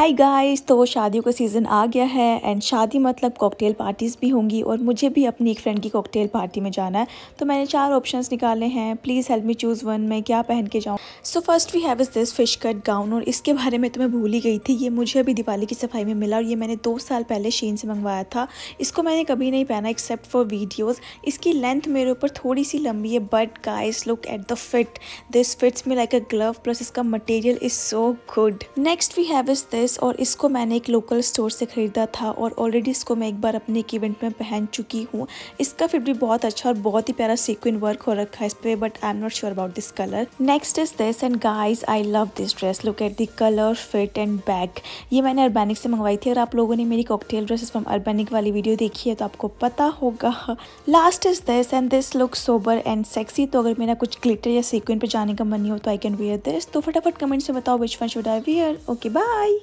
hi guys तो शादियों का सीज़न आ गया है एंड शादी मतलब कॉकटेल पार्टीज़ भी होंगी और मुझे भी अपनी एक फ्रेंड की कॉकटेल पार्टी में जाना है तो मैंने चार ऑप्शंस निकाले हैं please help me choose one मैं क्या पहन के जाऊँ so first we have is this fish cut gown और इसके बारे में तो मैं भूल ही गई थी ये मुझे अभी दिवाली की सफाई में मिला और ये मैंने दो साल पहले शीन से मंगवाया था इसको मैंने कभी नहीं पहना एक्सेप्ट फॉर वीडियोज़ इसकी लेंथ मेरे ऊपर थोड़ी सी लंबी है but guys look at the fit this fits me like a glove plus इसका material is so good next we have is this dress और इसको मैंने एक लोकल स्टोर से ख़रीदा था और ऑलरेडी इसको मैं एक बार अपने एक इवेंट में पहन चुकी हूँ इसका फिर भी बहुत अच्छा और बहुत ही प्यारा सिक्विन वर्क हो रखा है इस पर but I am not sure about this colour next is this and guys I love this dress look at the colour fit and bag ये मैंने अर्बेनिक से मंगवाई थी और आप लोगों ने मेरी कॉकटेल ड्रेसेस फ्रॉम अर्बेनिक वाली वीडियो देखी है तो आपको पता होगा last is this and this look sober and sexy तो अगर मेरा कुछ ग्लिटर या सिक्विन पर जाने का मन नहीं हो तो आई कैन वेयर दिस तो फटाफट कमेंट्स में बताओ which one should I wear okay bye